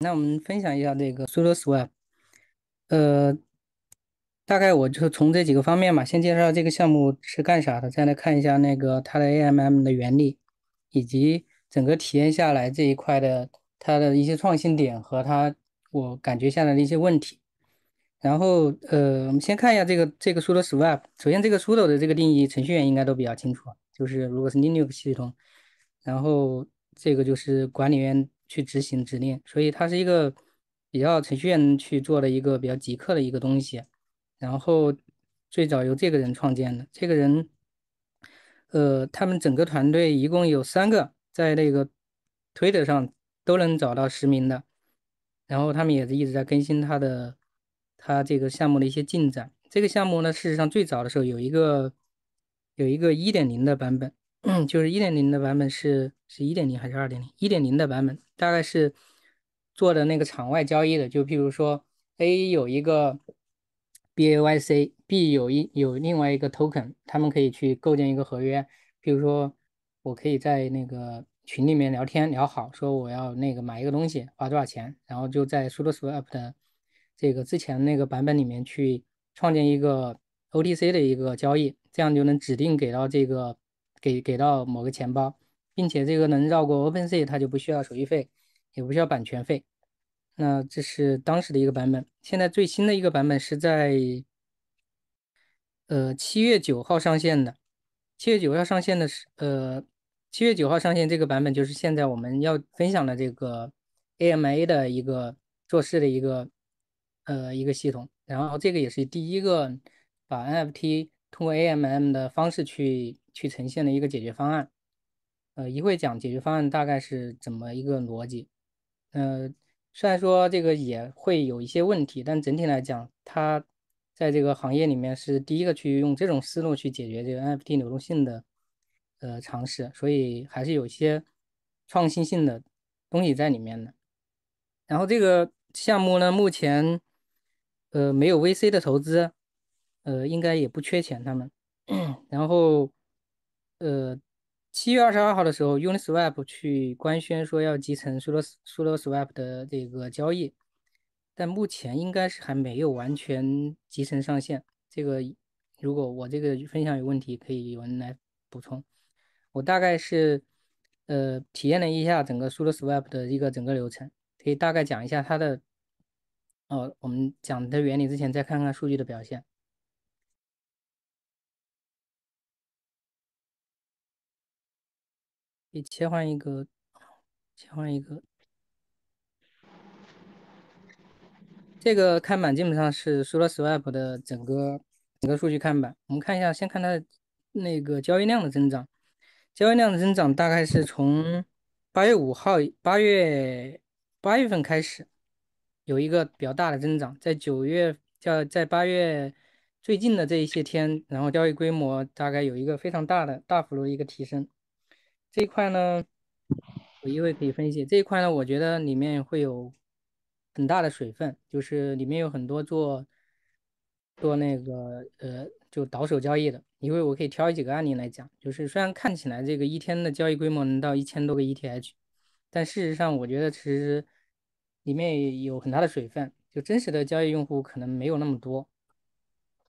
那我们分享一下这个 s 苏 o s w a p 呃，大概我就从这几个方面嘛，先介绍这个项目是干啥的，再来看一下那个它的 AMM 的原理，以及整个体验下来这一块的它的一些创新点和它。我感觉下来的一些问题，然后呃，我们先看一下这个这个 sudo swap。首先，这个 sudo 的这个定义，程序员应该都比较清楚，就是如果是 Linux 系统，然后这个就是管理员去执行指令，所以它是一个比较程序员去做的一个比较极客的一个东西。然后最早由这个人创建的，这个人，呃，他们整个团队一共有三个，在那个 Twitter 上都能找到实名的。然后他们也是一直在更新它的，它这个项目的一些进展。这个项目呢，事实上最早的时候有一个有一个一点零的版本，就是一点零的版本是是一点零还是二点零？一点零的版本大概是做的那个场外交易的，就比如说 A 有一个 B A Y C，B 有一有另外一个 token，他们可以去构建一个合约，比如说我可以在那个。群里面聊天聊好，说我要那个买一个东西，花多少钱，然后就在 SudoSwap 的这个之前那个版本里面去创建一个 OTC 的一个交易，这样就能指定给到这个给给到某个钱包，并且这个能绕过 OpenSea，它就不需要手续费，也不需要版权费。那这是当时的一个版本，现在最新的一个版本是在呃七月九号上线的，七月九号上线的是呃。七月九号上线这个版本，就是现在我们要分享的这个 A M A 的一个做事的一个呃一个系统，然后这个也是第一个把 N F T 通过 A M M 的方式去去呈现的一个解决方案。呃，一会讲解决方案大概是怎么一个逻辑。呃，虽然说这个也会有一些问题，但整体来讲，它在这个行业里面是第一个去用这种思路去解决这个 N F T 流动性的。呃，尝试，所以还是有些创新性的东西在里面的。然后这个项目呢，目前呃没有 VC 的投资，呃应该也不缺钱他们。然后呃七月二十二号的时候，Uniswap 去官宣说要集成 Sudoswap 的这个交易，但目前应该是还没有完全集成上线。这个如果我这个分享有问题，可以有人来补充。我大概是，呃，体验了一下整个 s u d o s w i p 的一个整个流程，可以大概讲一下它的，哦，我们讲的原理之前再看看数据的表现，你切换一个，切换一个，这个看板基本上是 s u d o s w i p 的整个整个数据看板，我们看一下，先看它那个交易量的增长。交易量的增长大概是从八月五号、八月、八月份开始有一个比较大的增长，在九月叫在八月最近的这一些天，然后交易规模大概有一个非常大的大幅度的一个提升。这一块呢，有一位可以分析。这一块呢，我觉得里面会有很大的水分，就是里面有很多做做那个呃，就倒手交易的。因为我可以挑几个案例来讲，就是虽然看起来这个一天的交易规模能到一千多个 ETH，但事实上我觉得其实里面有很大的水分，就真实的交易用户可能没有那么多。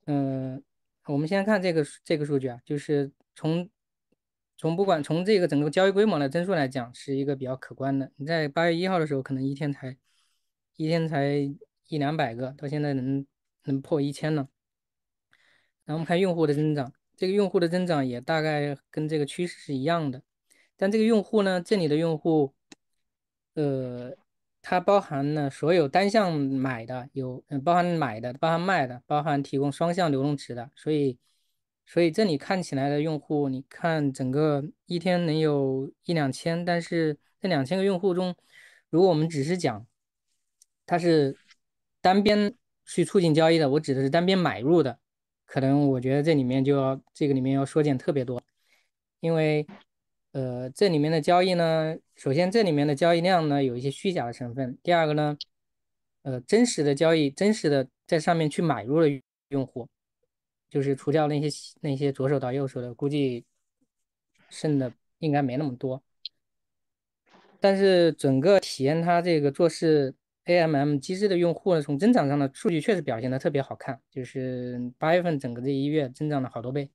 嗯，我们先看这个这个数据啊，就是从从不管从这个整个交易规模的增速来讲，是一个比较可观的。你在八月一号的时候可能一天才一天才一两百个，到现在能能破一千了。然后我们看用户的增长。这个用户的增长也大概跟这个趋势是一样的，但这个用户呢，这里的用户，呃，它包含了所有单向买的，有包含买的，包含卖的，包含提供双向流动池的，所以，所以这里看起来的用户，你看整个一天能有一两千，但是这两千个用户中，如果我们只是讲它是单边去促进交易的，我指的是单边买入的。可能我觉得这里面就要这个里面要缩减特别多，因为，呃，这里面的交易呢，首先这里面的交易量呢有一些虚假的成分，第二个呢，呃，真实的交易，真实的在上面去买入的用户，就是除掉那些那些左手到右手的，估计剩的应该没那么多，但是整个体验它这个做事。A M M 机制的用户，呢，从增长上的数据确实表现的特别好看，就是八月份整个这一月增长了好多倍。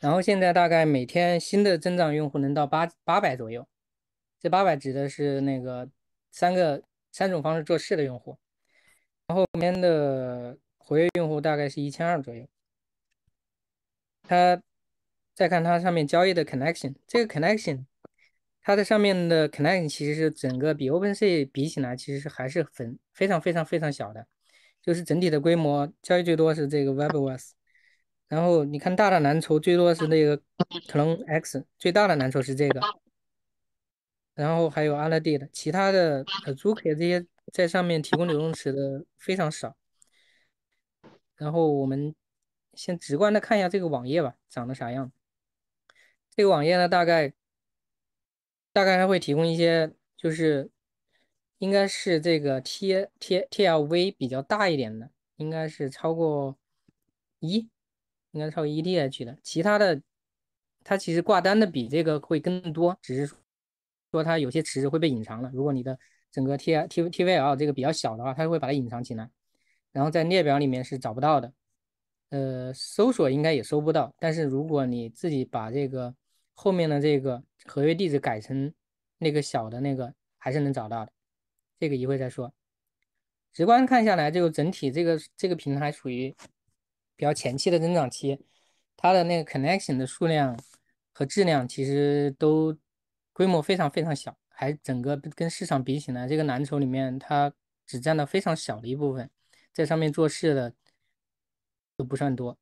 然后现在大概每天新的增长用户能到八八百左右，这八百指的是那个三个三种方式做事的用户，然后后面的活跃用户大概是一千二左右。它再看它上面交易的 connection，这个 connection。它的上面的 Connect 其实是整个比 o p e n s 比起来，其实是还是很非常非常非常小的，就是整体的规模交易最多是这个 w e b o r s 然后你看大的蓝筹最多是那个 l o n e x 最大的蓝筹是这个，然后还有 a l a n d e 其他的 Zook 这些在上面提供流动池的非常少。然后我们先直观的看一下这个网页吧，长得啥样？这个网页呢，大概。大概还会提供一些，就是应该是这个 T T T L V 比较大一点的，应该是超过一，应该超过一 D H 的。其他的，它其实挂单的比这个会更多，只是说它有些池子会被隐藏了。如果你的整个 T T T V L 这个比较小的话，它会把它隐藏起来，然后在列表里面是找不到的，呃，搜索应该也搜不到。但是如果你自己把这个。后面的这个合约地址改成那个小的那个还是能找到的，这个一会再说。直观看下来，就整体这个这个平台属于比较前期的增长期，它的那个 connection 的数量和质量其实都规模非常非常小，还整个跟市场比起来，这个蓝筹里面它只占了非常小的一部分，在上面做事的都不算多。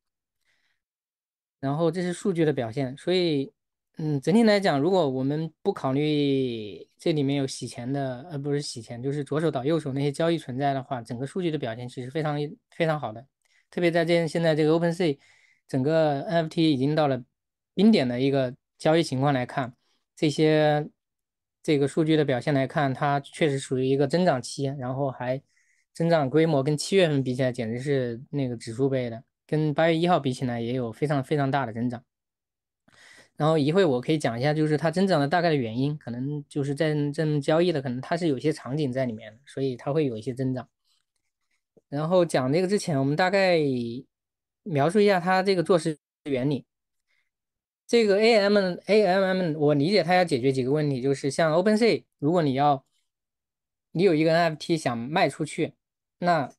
然后这是数据的表现，所以。嗯，整体来讲，如果我们不考虑这里面有洗钱的，呃，不是洗钱，就是左手倒右手那些交易存在的话，整个数据的表现其实非常非常好的。特别在这现在这个 OpenSea，整个 NFT 已经到了冰点的一个交易情况来看，这些这个数据的表现来看，它确实属于一个增长期，然后还增长规模跟七月份比起来简直是那个指数倍的，跟八月一号比起来也有非常非常大的增长。然后一会我可以讲一下，就是它增长的大概的原因，可能就是在这交易的，可能它是有些场景在里面所以它会有一些增长。然后讲这个之前，我们大概描述一下它这个做事原理。这个 A M A M M，我理解它要解决几个问题，就是像 Open Sea，如果你要你有一个 N F T 想卖出去，那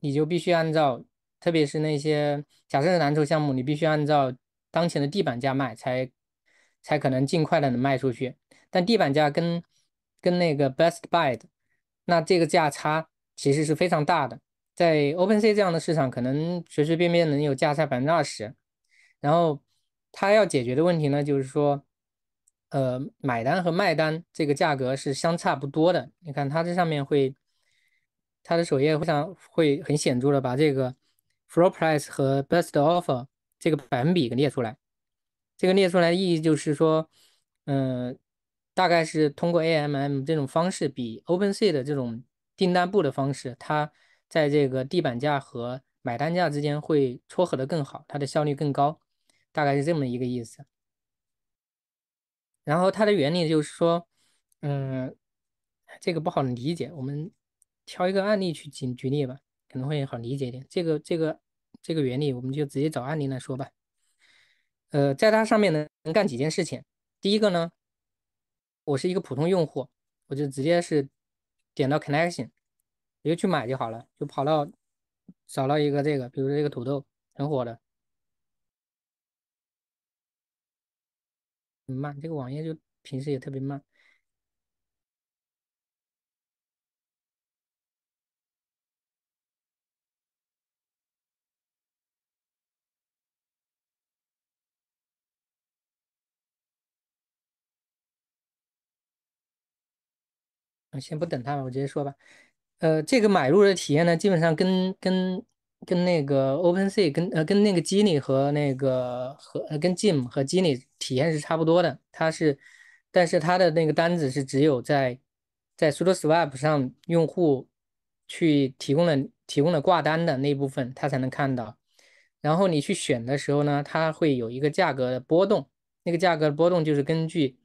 你就必须按照，特别是那些假设是蓝筹项目，你必须按照。当前的地板价卖才才可能尽快的能卖出去，但地板价跟跟那个 best b y 的，那这个价差其实是非常大的。在 Open C 这样的市场，可能随随便便能有价差百分之二十。然后他要解决的问题呢，就是说，呃，买单和卖单这个价格是相差不多的。你看他这上面会，他的首页会上会很显著的把这个 floor price 和 best offer。这个百分比给列出来，这个列出来意义就是说，嗯，大概是通过 A M M 这种方式比 Open C 的这种订单簿的方式，它在这个地板价和买单价之间会撮合的更好，它的效率更高，大概是这么一个意思。然后它的原理就是说，嗯，这个不好理解，我们挑一个案例去举举例吧，可能会好理解一点。这个这个。这个原理我们就直接找案例来说吧，呃，在它上面呢能干几件事情。第一个呢，我是一个普通用户，我就直接是点到 connection，直接去买就好了，就跑到找到一个这个，比如说这个土豆很火的，很慢，这个网页就平时也特别慢。我先不等他，我直接说吧。呃，这个买入的体验呢，基本上跟跟跟那个 Open Sea、跟呃跟那个 g i i 和那个和跟 Jim 和 g i i 体验是差不多的。它是，但是它的那个单子是只有在在 s u d o s w a p 上用户去提供了提供了挂单的那部分，他才能看到。然后你去选的时候呢，它会有一个价格的波动。那个价格的波动就是根据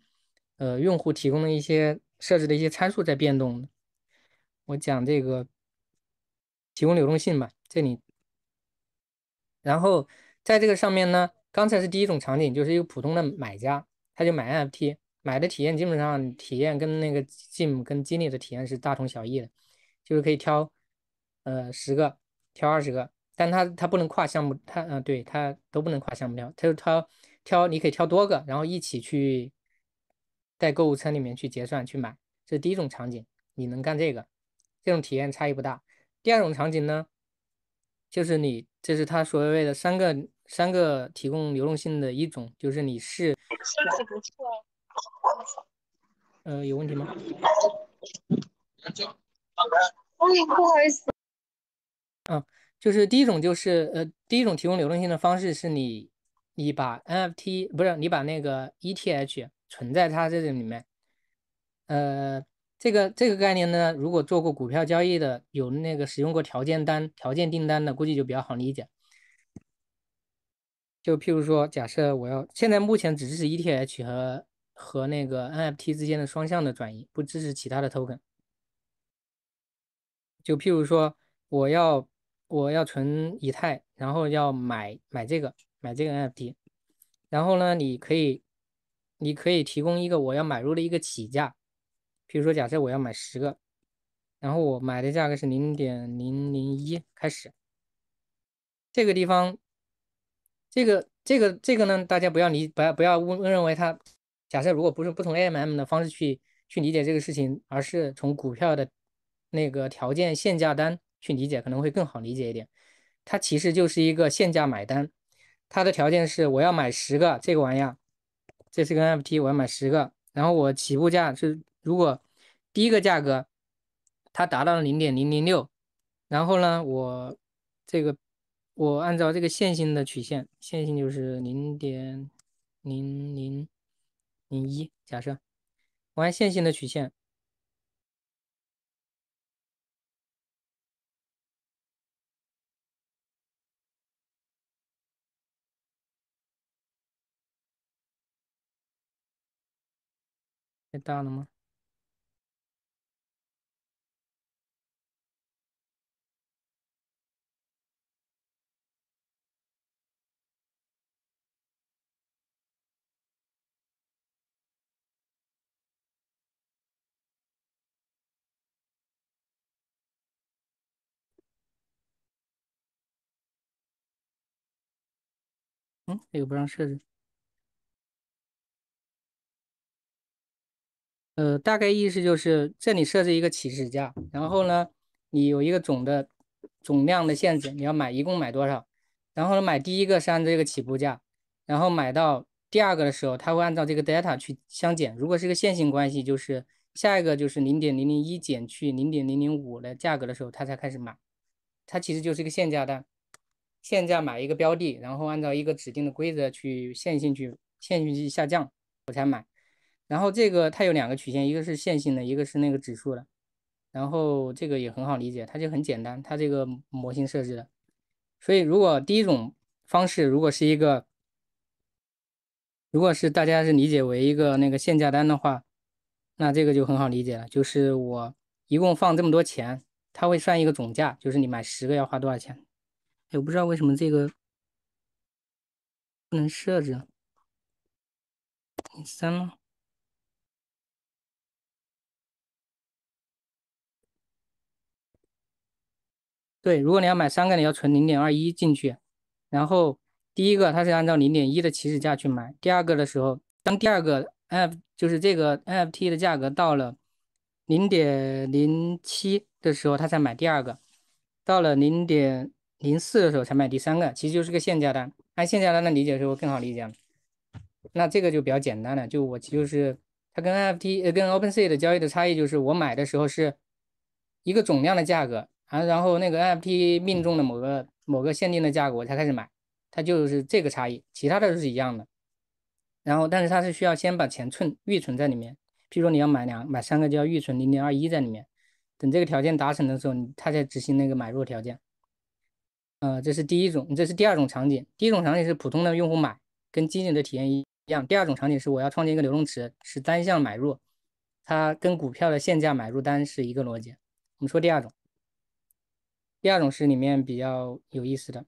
呃用户提供的一些。设置的一些参数在变动，我讲这个提供流动性吧，这里，然后在这个上面呢，刚才是第一种场景，就是一个普通的买家，他就买 NFT，买的体验基本上体验跟那个 Jim 跟 Jenny 的体验是大同小异的，就是可以挑呃十个，挑二十个，但他他不能跨项目，他嗯对他都不能跨项目挑，他就挑挑你可以挑多个，然后一起去。在购物车里面去结算去买，这是第一种场景，你能干这个，这种体验差异不大。第二种场景呢，就是你这是他所谓的三个三个提供流动性的一种，就是你是，不错，呃，有问题吗？不好意思，嗯，就是第一种就是呃，第一种提供流动性的方式是你你把 NFT 不是你把那个 ETH。存在它这个里面，呃，这个这个概念呢，如果做过股票交易的，有那个使用过条件单、条件订单的，估计就比较好理解。就譬如说，假设我要，现在目前只支持 ETH 和和那个 NFT 之间的双向的转移，不支持其他的 token。就譬如说，我要我要存以太，然后要买买这个买这个 NFT，然后呢，你可以。你可以提供一个我要买入的一个起价，比如说假设我要买十个，然后我买的价格是零点零零一开始。这个地方，这个这个这个呢，大家不要理，不要不要误认为它。假设如果不是不从 A M M 的方式去去理解这个事情，而是从股票的那个条件限价单去理解，可能会更好理解一点。它其实就是一个限价买单，它的条件是我要买十个这个玩意儿。这是个 FT，我要买十个，然后我起步价是，如果第一个价格它达到了零点零零六，然后呢，我这个我按照这个线性的曲线，线性就是零点零零零一，假设我按线性的曲线。大了吗？嗯，这个不让设置。呃，大概意思就是这里设置一个起始价，然后呢，你有一个总的总量的限制，你要买一共买多少？然后呢，买第一个是按这个起步价，然后买到第二个的时候，他会按照这个 d a t a 去相减。如果是个线性关系，就是下一个就是零点零零一减去零点零零五的价格的时候，他才开始买。它其实就是一个限价单，限价买一个标的，然后按照一个指定的规则去线性去线性去下降，我才买。然后这个它有两个曲线，一个是线性的，一个是那个指数的。然后这个也很好理解，它就很简单，它这个模型设置的。所以如果第一种方式，如果是一个，如果是大家是理解为一个那个限价单的话，那这个就很好理解了，就是我一共放这么多钱，它会算一个总价，就是你买十个要花多少钱。我不知道为什么这个不能设置，你删了。对，如果你要买三个，你要存零点二一进去，然后第一个它是按照零点一的起始价去买，第二个的时候，当第二个 N 就是这个 NFT 的价格到了零点零七的时候，它才买第二个，到了零点零四的时候才买第三个，其实就是个限价单。按限价单的理解时候更好理解，那这个就比较简单了，就我就是它跟 NFT 跟 OpenSea 的交易的差异就是我买的时候是一个总量的价格。啊，然后那个 NFT 命中的某个某个限定的价格我才开始买，它就是这个差异，其他的都是一样的。然后但是它是需要先把钱存预存在里面，譬如说你要买两买三个就要预存零点二一在里面，等这个条件达成的时候，它才执行那个买入条件。呃，这是第一种，这是第二种场景。第一种场景是普通的用户买，跟基金的体验一样。第二种场景是我要创建一个流动池，是单向买入，它跟股票的限价买入单是一个逻辑。我们说第二种。第二种是里面比较有意思的。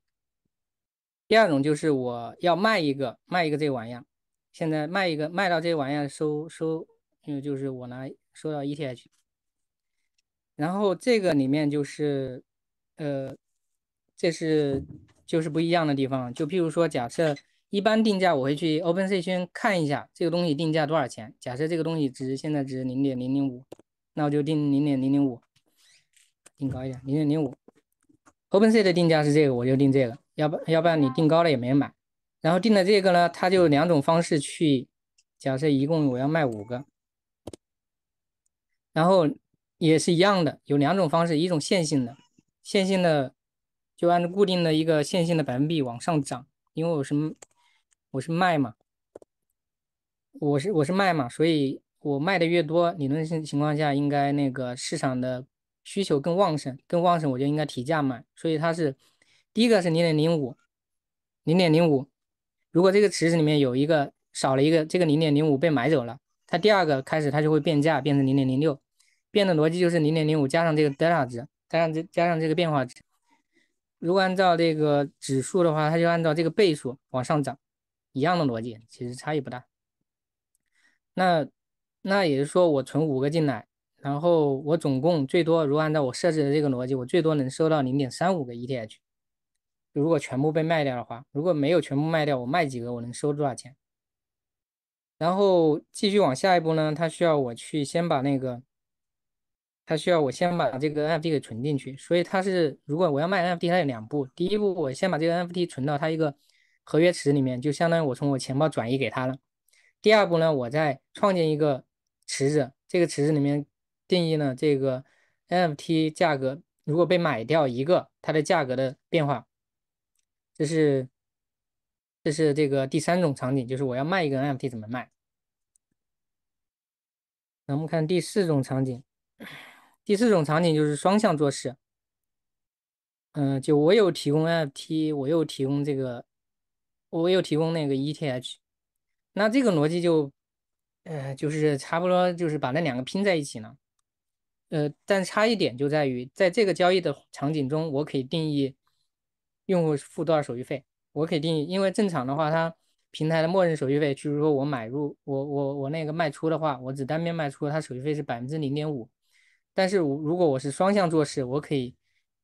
第二种就是我要卖一个卖一个这玩意儿，现在卖一个卖到这玩意儿收收，就是我拿收到 ETH。然后这个里面就是，呃，这是就是不一样的地方。就譬如说，假设一般定价，我会去 OpenSea 先看一下这个东西定价多少钱。假设这个东西值现在值零点零零五，那我就定零点零零五，定高一点零点零五。OpenSea 的定价是这个，我就定这个，要不要不然你定高了也没人买。然后定了这个呢，它就两种方式去，假设一共我要卖五个，然后也是一样的，有两种方式，一种线性的，线性的就按照固定的一个线性的百分比往上涨，因为我是我是卖嘛，我是我是卖嘛，所以我卖的越多，理论情况下应该那个市场的。需求更旺盛，更旺盛，我就应该提价卖，所以它是第一个是零点零五，零点零五。如果这个池子里面有一个少了一个，这个零点零五被买走了，它第二个开始它就会变价，变成零点零六，变的逻辑就是零点零五加上这个 delta 值，加上这加上这个变化值。如果按照这个指数的话，它就按照这个倍数往上涨，一样的逻辑，其实差异不大。那那也是说我存五个进来。然后我总共最多，如果按照我设置的这个逻辑，我最多能收到零点三五个 ETH。如果全部被卖掉的话，如果没有全部卖掉，我卖几个我能收多少钱？然后继续往下一步呢？他需要我去先把那个，他需要我先把这个 NFT 给存进去。所以他是，如果我要卖 NFT，它有两步：第一步，我先把这个 NFT 存到他一个合约池里面，就相当于我从我钱包转移给他了；第二步呢，我再创建一个池子，这个池子里面。定义呢？这个 NFT 价格如果被买掉一个，它的价格的变化，这是这是这个第三种场景，就是我要卖一个 NFT 怎么卖？那我们看第四种场景，第四种场景就是双向做事。嗯，就我有提供 NFT，我又提供这个，我又提供那个 ETH，那这个逻辑就呃，就是差不多就是把那两个拼在一起呢。呃，但差异点就在于，在这个交易的场景中，我可以定义用户付多少手续费，我可以定义，因为正常的话，它平台的默认手续费，就是说我买入，我我我那个卖出的话，我只单边卖出，它手续费是百分之零点五，但是如果我是双向做事，我可以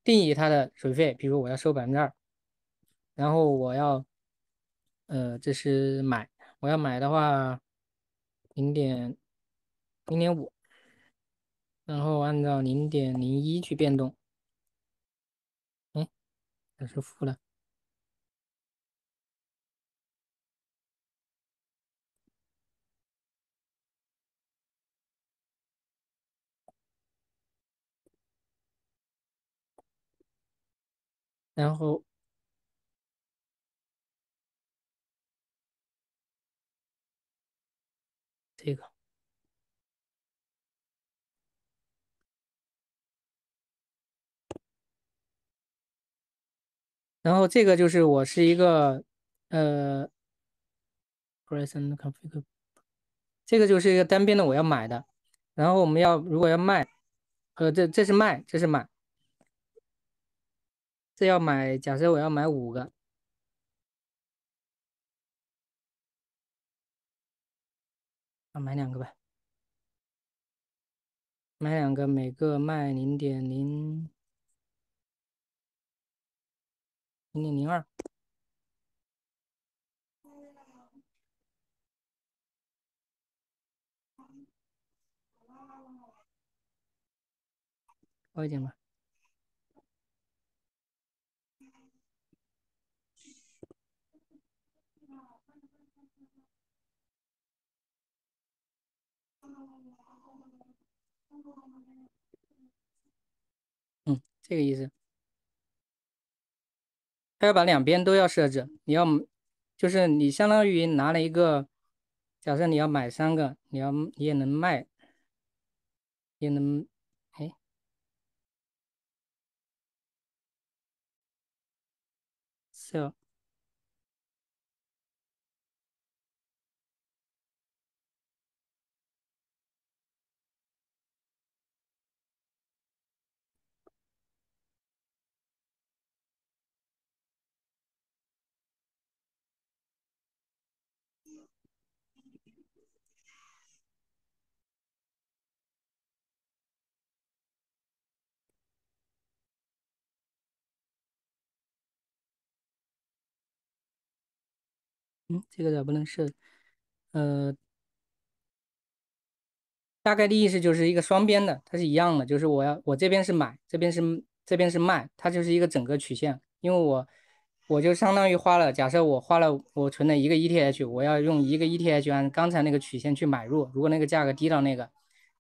定义它的手续费，比如我要收百分之二，然后我要，呃，这是买，我要买的话，零点零点五。然后按照零点零一去变动，哎，还是负了。然后。然后这个就是我是一个，呃，present configure，这个就是一个单边的我要买的。然后我们要如果要卖，呃，这这是卖，这是买，这要买。假设我要买五个，那买两个呗，买两个，每个卖零点零。零点零二，高一点吧。嗯，这个意思。它要把两边都要设置，你要，就是你相当于拿了一个，假设你要买三个，你要你也能卖，也能哎，so。嗯，这个咋不能设？呃，大概的意思就是一个双边的，它是一样的，就是我要我这边是买，这边是这边是卖，它就是一个整个曲线，因为我我就相当于花了，假设我花了我存了一个 ETH，我要用一个 ETH 按刚才那个曲线去买入，如果那个价格低到那个，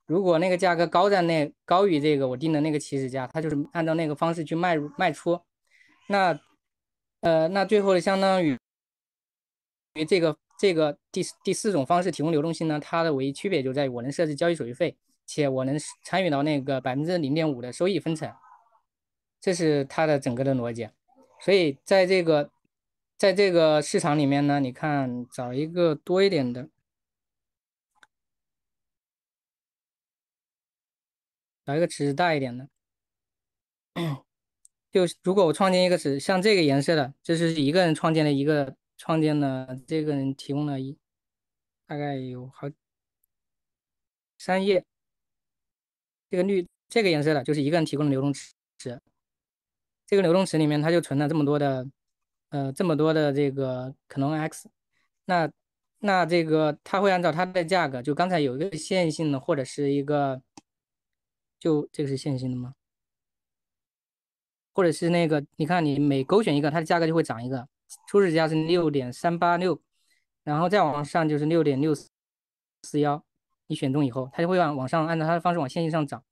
如果那个价格高在那高于这个我定的那个起始价，它就是按照那个方式去卖入卖出，那呃那最后相当于。因为这个这个第第四种方式提供流动性呢，它的唯一区别就在于我能设置交易手续费，且我能参与到那个百分之零点五的收益分成，这是它的整个的逻辑。所以在这个在这个市场里面呢，你看找一个多一点的，找一个池子大一点的，就如果我创建一个池，像这个颜色的，这是一个人创建了一个。创建了这个人提供了，一大概有好三页，这个绿这个颜色的，就是一个人提供的流动池，这个流动池里面它就存了这么多的，呃，这么多的这个可能 x，那那这个它会按照它的价格，就刚才有一个线性的，或者是一个，就这个是线性的吗？或者是那个，你看你每勾选一个，它的价格就会涨一个。初始价是六点三八六，然后再往上就是六点六四幺。你选中以后，它就会往往上按照它的方式往线性上涨。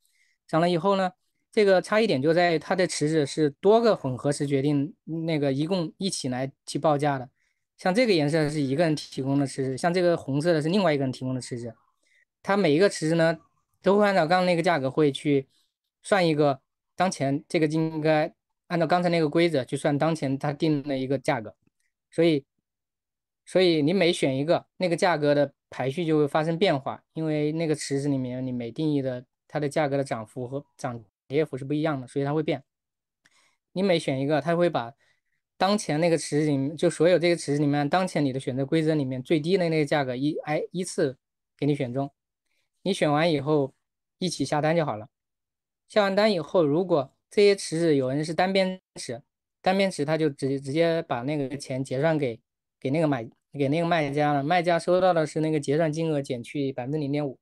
涨了以后呢，这个差异点就在于它的池子是多个混合池决定那个一共一起来去报价的。像这个颜色是一个人提供的池子，像这个红色的是另外一个人提供的池子。它每一个池子呢，都会按照刚刚那个价格会去算一个当前这个应该。按照刚才那个规则去算当前它定的一个价格，所以所以你每选一个，那个价格的排序就会发生变化，因为那个池子里面你每定义的它的价格的涨幅和涨跌幅是不一样的，所以它会变。你每选一个，它会把当前那个池子里面，就所有这个池子里面当前你的选择规则里面最低的那个价格一哎依次给你选中。你选完以后一起下单就好了。下完单以后，如果这些池子有人是单边池，单边池他就直直接把那个钱结算给给那个买给那个卖家了，卖家收到的是那个结算金额减去百分之零点五。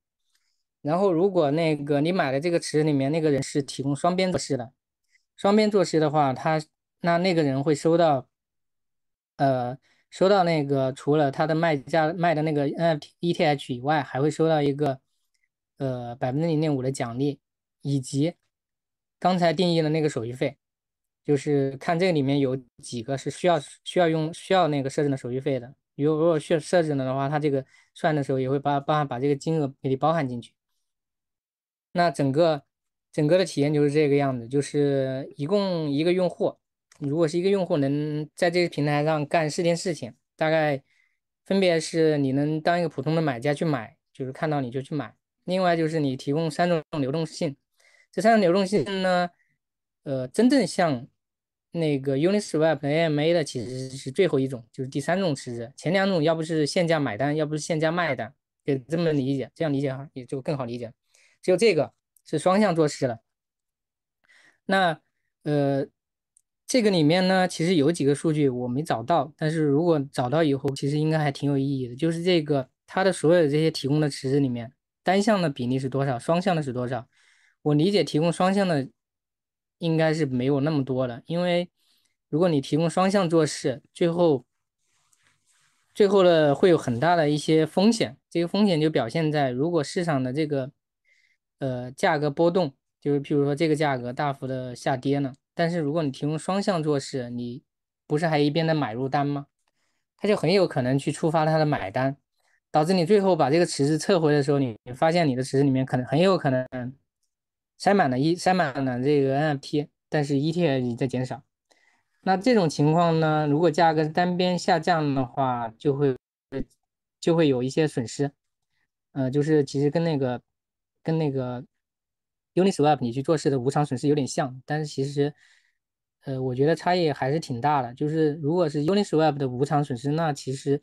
然后如果那个你买的这个池子里面那个人是提供双边做事的，双边做事的话，他那那个人会收到，呃，收到那个除了他的卖家卖的那个 NFT ETH 以外，还会收到一个呃百分之零点五的奖励，以及。刚才定义的那个手续费，就是看这里面有几个是需要需要用需要那个设置的手续费的。如果需要设置的的话，它这个算的时候也会把把把这个金额给你包含进去。那整个整个的体验就是这个样子，就是一共一个用户，如果是一个用户能在这个平台上干四件事情，大概分别是你能当一个普通的买家去买，就是看到你就去买；另外就是你提供三种流动性。这三个流动性呢，呃，真正像那个 Uniswap AMA 的其实是最后一种，就是第三种池子。前两种要不是限价买单，要不是限价卖单，也这么理解，这样理解哈，也就更好理解。只有这个是双向做市的。那呃，这个里面呢，其实有几个数据我没找到，但是如果找到以后，其实应该还挺有意义的。就是这个它的所有这些提供的池子里面，单向的比例是多少，双向的是多少？我理解，提供双向的应该是没有那么多的，因为如果你提供双向做事，最后，最后呢会有很大的一些风险。这个风险就表现在，如果市场的这个呃价格波动，就是譬如说这个价格大幅的下跌呢，但是如果你提供双向做事，你不是还一边的买入单吗？它就很有可能去触发它的买单，导致你最后把这个池子撤回的时候，你发现你的池子里面可能很有可能。塞满了一塞满了这个 n f t 但是 ETF 也在减少。那这种情况呢，如果价格单边下降的话，就会就会有一些损失。呃，就是其实跟那个跟那个 Uniswap 你去做事的无偿损失有点像，但是其实呃，我觉得差异还是挺大的。就是如果是 Uniswap 的无偿损失，那其实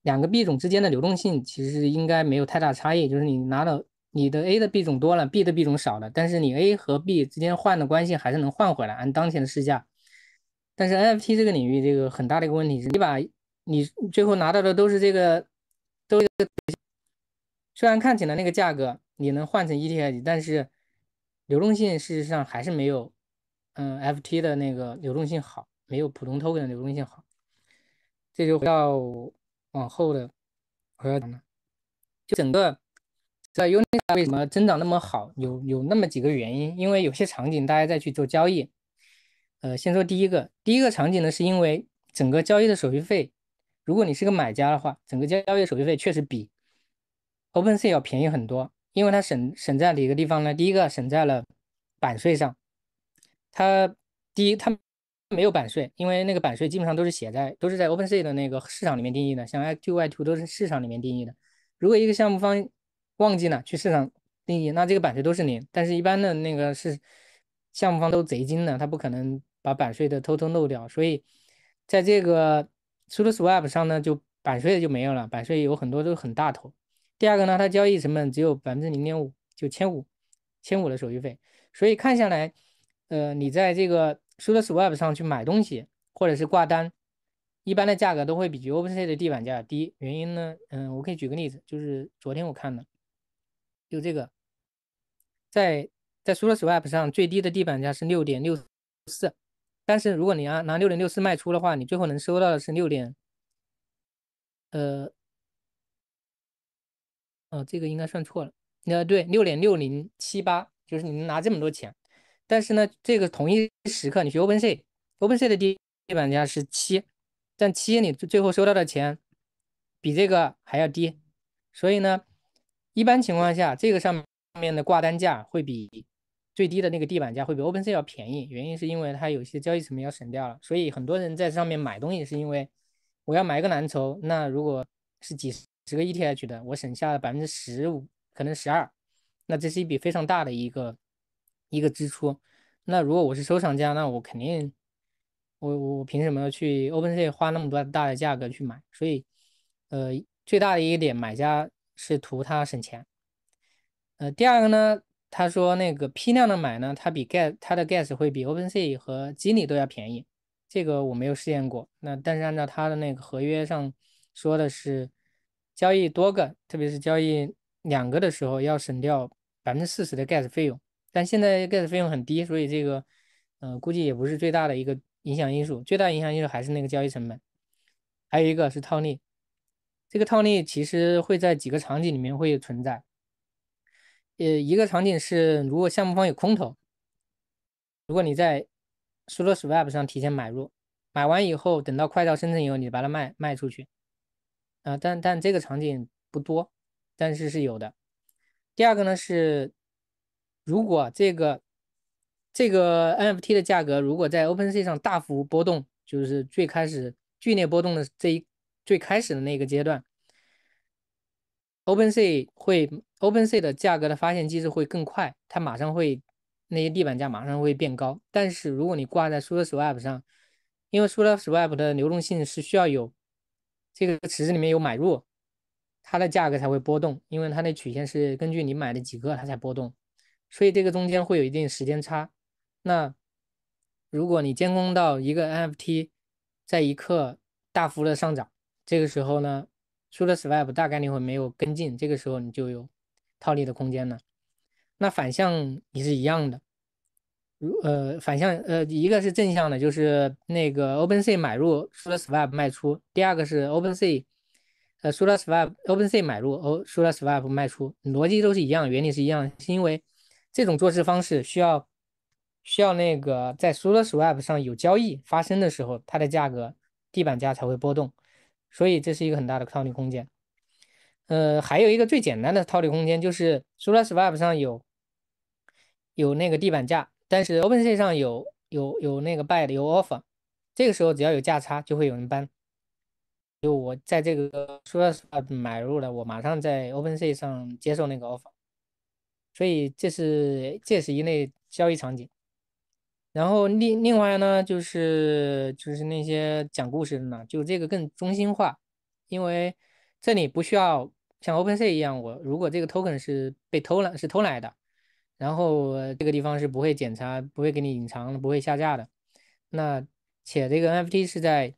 两个币种之间的流动性其实应该没有太大差异。就是你拿了。你的 A 的币种多了，B 的币种少了，但是你 A 和 B 之间换的关系还是能换回来按当前的市价。但是 NFT 这个领域这个很大的一个问题，是，你把你最后拿到的都是这个，都虽然看起来那个价格你能换成 ETF，但是流动性事实上还是没有，嗯，FT 的那个流动性好，没有普通 token 的流动性好。这就要往后的我要讲了，就整个。在 Unis 为什么增长那么好？有有那么几个原因，因为有些场景大家在去做交易。呃，先说第一个，第一个场景呢，是因为整个交易的手续费，如果你是个买家的话，整个交易手续费确实比 OpenSea 要便宜很多，因为它省省在哪个地方呢？第一个省在了版税上，它第一它没有版税，因为那个版税基本上都是写在都是在 OpenSea 的那个市场里面定义的，像 X、Y、Two 都是市场里面定义的。如果一个项目方忘记了去市场定义，那这个版税都是零。但是一般的那个是项目方都贼精的，他不可能把版税的偷偷漏掉。所以，在这个 s u r s w a p 上呢，就版税的就没有了。版税有很多都很大头。第二个呢，它交易成本只有百分之零点五，就千五，千五的手续费。所以看下来，呃，你在这个 s u r s w a p 上去买东西或者是挂单，一般的价格都会比 OpenSea 的地板价低。原因呢，嗯，我可以举个例子，就是昨天我看的。就这个，在在 Solar s wap 上最低的地板价是六点六四，但是如果你要拿六点六四卖出的话，你最后能收到的是六点，呃，哦，这个应该算错了。那对，六点六零七八，就是你能拿这么多钱。但是呢，这个同一时刻，你去 open sea，open sea 的地板价是七，但七你最后收到的钱比这个还要低，所以呢。一般情况下，这个上面的挂单价会比最低的那个地板价会比 OpenSea 要便宜，原因是因为它有些交易成本要省掉了。所以很多人在上面买东西，是因为我要买一个蓝筹，那如果是几十个 ETH 的，我省下百分之十五，可能十二，那这是一笔非常大的一个一个支出。那如果我是收藏家，那我肯定，我我凭什么去 OpenSea 花那么多大的价格去买？所以，呃，最大的一点买家。是图它省钱，呃，第二个呢，他说那个批量的买呢，它比盖它的 gas 会比 OpenSea 和 g l i m 都要便宜，这个我没有试验过。那但是按照他的那个合约上说的是，交易多个，特别是交易两个的时候要省掉百分之四十的 gas 费用。但现在 gas 费用很低，所以这个，呃，估计也不是最大的一个影响因素。最大影响因素还是那个交易成本，还有一个是套利。这个套利其实会在几个场景里面会存在，呃，一个场景是如果项目方有空头，如果你在 s o l o s w a p 上提前买入，买完以后等到快到生成以后你把它卖卖出去，啊，但但这个场景不多，但是是有的。第二个呢是，如果这个这个 NFT 的价格如果在 OpenSea 上大幅波动，就是最开始剧烈波动的这一。最开始的那个阶段，OpenSea 会 OpenSea 的价格的发现机制会更快，它马上会那些地板价马上会变高。但是如果你挂在 s u l e r s w App 上，因为 s u l e r s w App 的流动性是需要有这个池子里面有买入，它的价格才会波动，因为它那曲线是根据你买的几个它才波动，所以这个中间会有一定时间差。那如果你监控到一个 NFT 在一刻大幅的上涨，这个时候呢，输了 swap 大概率会没有跟进，这个时候你就有套利的空间了。那反向也是一样的，如呃反向呃一个是正向的，就是那个 open C 买入输了 swap 卖出，第二个是 open C 呃输了 swap open C 买入 o 输了 swap 卖出，逻辑都是一样，原理是一样，是因为这种做事方式需要需要那个在输了 swap 上有交易发生的时候，它的价格地板价才会波动。所以这是一个很大的套利空间，呃，还有一个最简单的套利空间就是，Suraswap 上有有那个地板价，但是 OpenSea 上有有有那个 b u y 的有 offer，这个时候只要有价差就会有人搬，就我在这个 Suraswap 买入了，我马上在 OpenSea 上接受那个 offer，所以这是这是一类交易场景。然后另另外呢，就是就是那些讲故事的呢，就这个更中心化，因为这里不需要像 OpenSea 一样，我如果这个 token 是被偷了，是偷来的，然后这个地方是不会检查，不会给你隐藏，不会下架的。那且这个 NFT 是在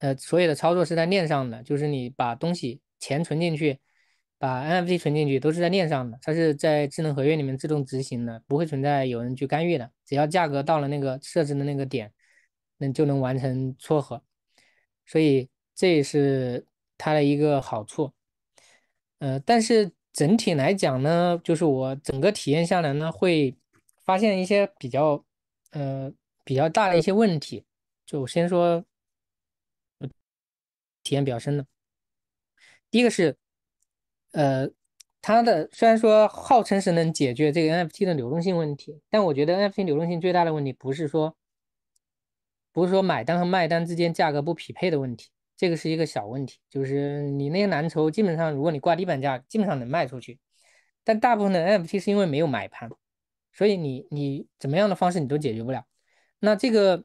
呃所有的操作是在链上的，就是你把东西钱存进去。把 NFT 存进去都是在链上的，它是在智能合约里面自动执行的，不会存在有人去干预的。只要价格到了那个设置的那个点，那就能完成撮合，所以这也是它的一个好处。呃，但是整体来讲呢，就是我整个体验下来呢，会发现一些比较，呃，比较大的一些问题。就先说，体验比较深的，第一个是。呃，它的虽然说号称是能解决这个 NFT 的流动性问题，但我觉得 NFT 流动性最大的问题不是说，不是说买单和卖单之间价格不匹配的问题，这个是一个小问题，就是你那些蓝筹，基本上如果你挂地板价，基本上能卖出去，但大部分的 NFT 是因为没有买盘，所以你你怎么样的方式你都解决不了。那这个，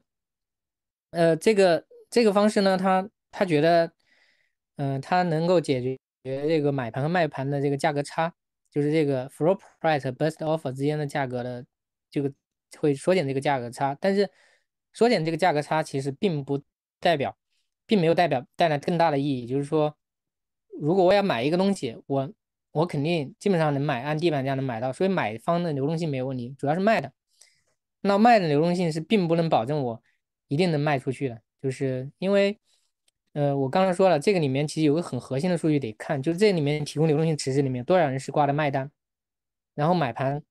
呃，这个这个方式呢，他他觉得，嗯，他能够解决。这个买盘和卖盘的这个价格差，就是这个 floor price best offer 之间的价格的这个会缩减这个价格差，但是缩减这个价格差其实并不代表，并没有代表带来更大的意义。就是说，如果我要买一个东西，我我肯定基本上能买按地板价能买到，所以买方的流动性没有问题。主要是卖的，那卖的流动性是并不能保证我一定能卖出去的，就是因为。呃，我刚才说了，这个里面其实有个很核心的数据得看，就是这里面提供流动性池子里面多少人是挂的卖单，然后买盘，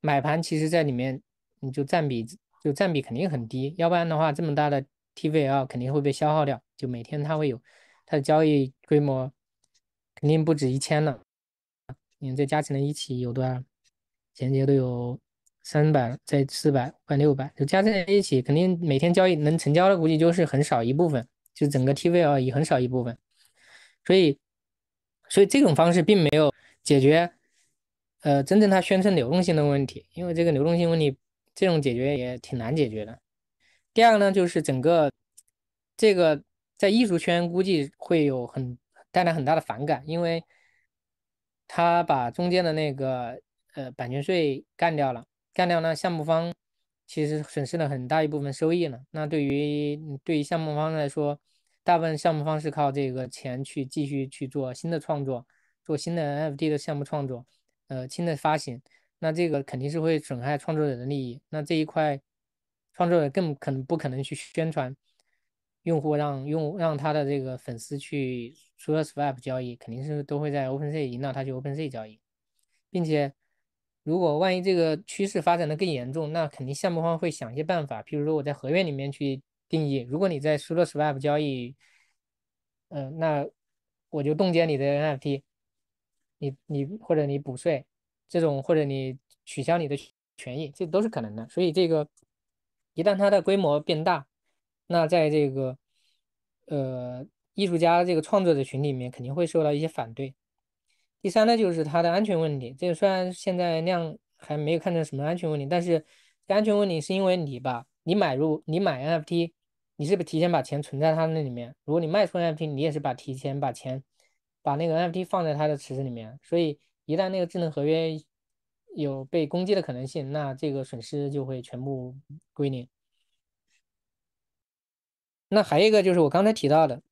买盘其实在里面你就占比就占比肯定很低，要不然的话这么大的 T V L 肯定会被消耗掉，就每天它会有它的交易规模肯定不止一千了，你看再加起来一起有多少？前节都有三百在四百快六百，就加在一起肯定每天交易能成交的估计就是很少一部分。就整个 TV l 也很少一部分，所以，所以这种方式并没有解决，呃，真正他宣称流动性的问题，因为这个流动性问题，这种解决也挺难解决的。第二个呢，就是整个这个在艺术圈估计会有很带来很大的反感，因为他把中间的那个呃版权税干掉了，干掉呢项目方。其实损失了很大一部分收益呢。那对于对于项目方来说，大部分项目方是靠这个钱去继续去做新的创作，做新的 NFT 的项目创作，呃，新的发行。那这个肯定是会损害创作者的利益。那这一块，创作者更可能不可能去宣传用户，让用让他的这个粉丝去除了 Swap 交易，肯定是都会在 OpenSea 引导他去 OpenSea 交易，并且。如果万一这个趋势发展的更严重，那肯定项目方会想一些办法，比如说我在合约里面去定义，如果你在 s 缩 o swap 交易，嗯，那我就冻结你的 NFT，你你或者你补税，这种或者你取消你的权益，这都是可能的。所以这个一旦它的规模变大，那在这个呃艺术家这个创作者群里面肯定会受到一些反对。第三呢，就是它的安全问题。这个虽然现在量还没有看成什么安全问题，但是安全问题是因为你吧，你买入你买 NFT，你是不是提前把钱存在它那里面？如果你卖出 NFT，你也是把提前把钱把那个 NFT 放在它的池子里面。所以一旦那个智能合约有被攻击的可能性，那这个损失就会全部归零。那还有一个就是我刚才提到的，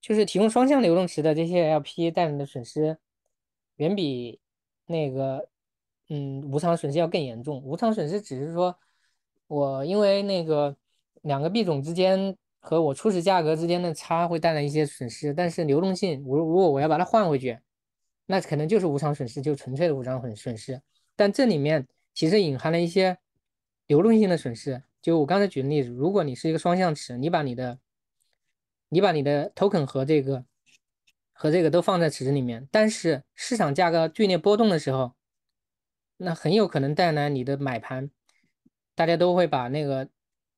就是提供双向流动池的这些 LP 带来的损失。远比那个嗯无偿损失要更严重。无偿损失只是说，我因为那个两个币种之间和我初始价格之间的差会带来一些损失，但是流动性，我如果我要把它换回去，那可能就是无偿损失，就纯粹的无偿损损失。但这里面其实隐含了一些流动性的损失。就我刚才举的例子，如果你是一个双向池，你把你的你把你的 token 和这个和这个都放在池子里面，但是市场价格剧烈波动的时候，那很有可能带来你的买盘，大家都会把那个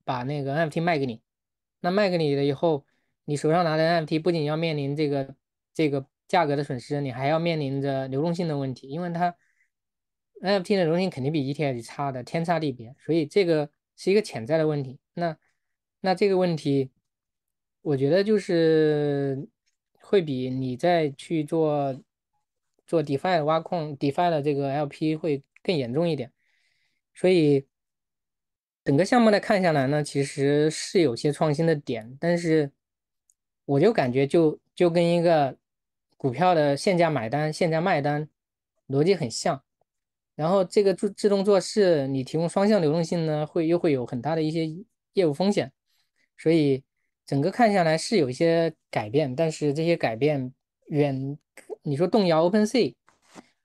把那个 NFT 卖给你，那卖给你了以后，你手上拿的 NFT 不仅要面临这个这个价格的损失，你还要面临着流动性的问题，因为它 NFT 的流动性肯定比 ETF 差的天差地别，所以这个是一个潜在的问题。那那这个问题，我觉得就是。会比你在去做做 defi 挖矿 defi 的这个 LP 会更严重一点，所以整个项目来看下来呢，其实是有些创新的点，但是我就感觉就就跟一个股票的限价买单、限价卖单逻辑很像，然后这个做自动做事，你提供双向流动性呢，会又会有很大的一些业务风险，所以。整个看下来是有一些改变，但是这些改变远，你说动摇 OpenSea，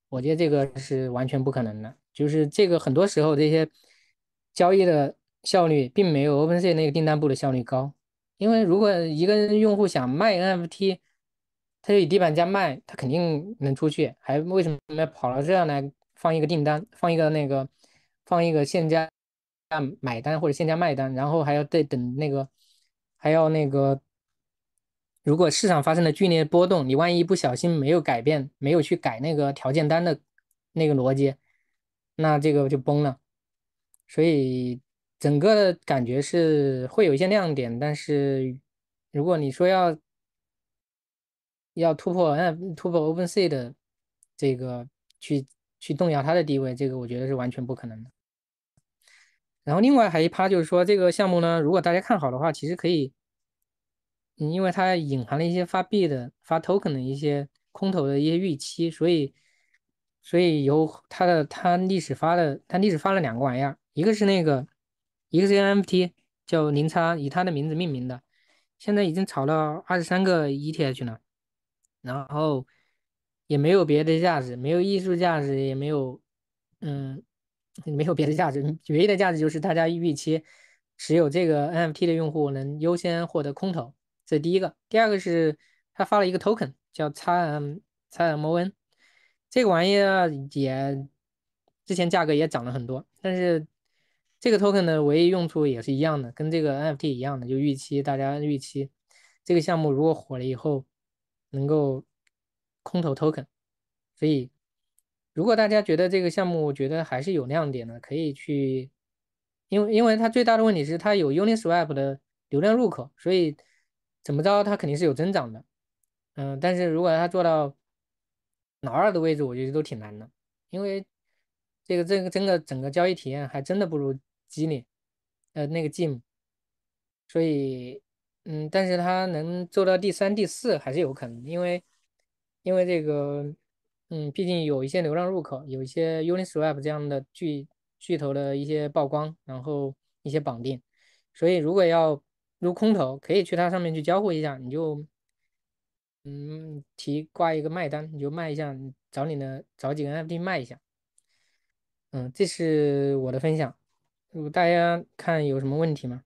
我觉得这个是完全不可能的。就是这个很多时候这些交易的效率并没有 OpenSea 那个订单部的效率高，因为如果一个用户想卖 NFT，他就以地板价卖，他肯定能出去，还为什么要跑到这样来放一个订单，放一个那个放一个限价买单或者限价卖单，然后还要再等那个。还有那个，如果市场发生了剧烈波动，你万一不小心没有改变、没有去改那个条件单的那个逻辑，那这个就崩了。所以整个的感觉是会有一些亮点，但是如果你说要要突破、突破 OpenSea 的这个去去动摇它的地位，这个我觉得是完全不可能的。然后另外还一趴就是说这个项目呢，如果大家看好的话，其实可以，嗯，因为它隐含了一些发币的、发 token 的一些空投的一些预期，所以，所以由它的它历史发了它历史发了两个玩意儿，一个是那个一个是 NFT，叫零叉，以它的名字命名的，现在已经炒了二十三个 ETH 了，然后也没有别的价值，没有艺术价值，也没有，嗯。没有别的价值，唯一的价值就是大家预期，持有这个 NFT 的用户能优先获得空投，这第一个。第二个是，他发了一个 Token 叫 XMON，M 这个玩意儿也之前价格也涨了很多，但是这个 Token 的唯一用处也是一样的，跟这个 NFT 一样的，就预期大家预期这个项目如果火了以后能够空投 Token，所以。如果大家觉得这个项目，我觉得还是有亮点的，可以去，因为因为它最大的问题是它有 Uniswap 的流量入口，所以怎么着它肯定是有增长的，嗯，但是如果它做到老二的位置，我觉得都挺难的，因为这个这个整个整个交易体验还真的不如吉链，呃那个 Jim，所以嗯，但是它能做到第三、第四还是有可能，因为因为这个。嗯，毕竟有一些流量入口，有一些 Uniswap 这样的巨巨头的一些曝光，然后一些绑定，所以如果要撸空头，可以去它上面去交互一下，你就嗯提挂一个卖单，你就卖一下，找你的找几个 NFT 卖一下，嗯，这是我的分享，如果大家看有什么问题吗？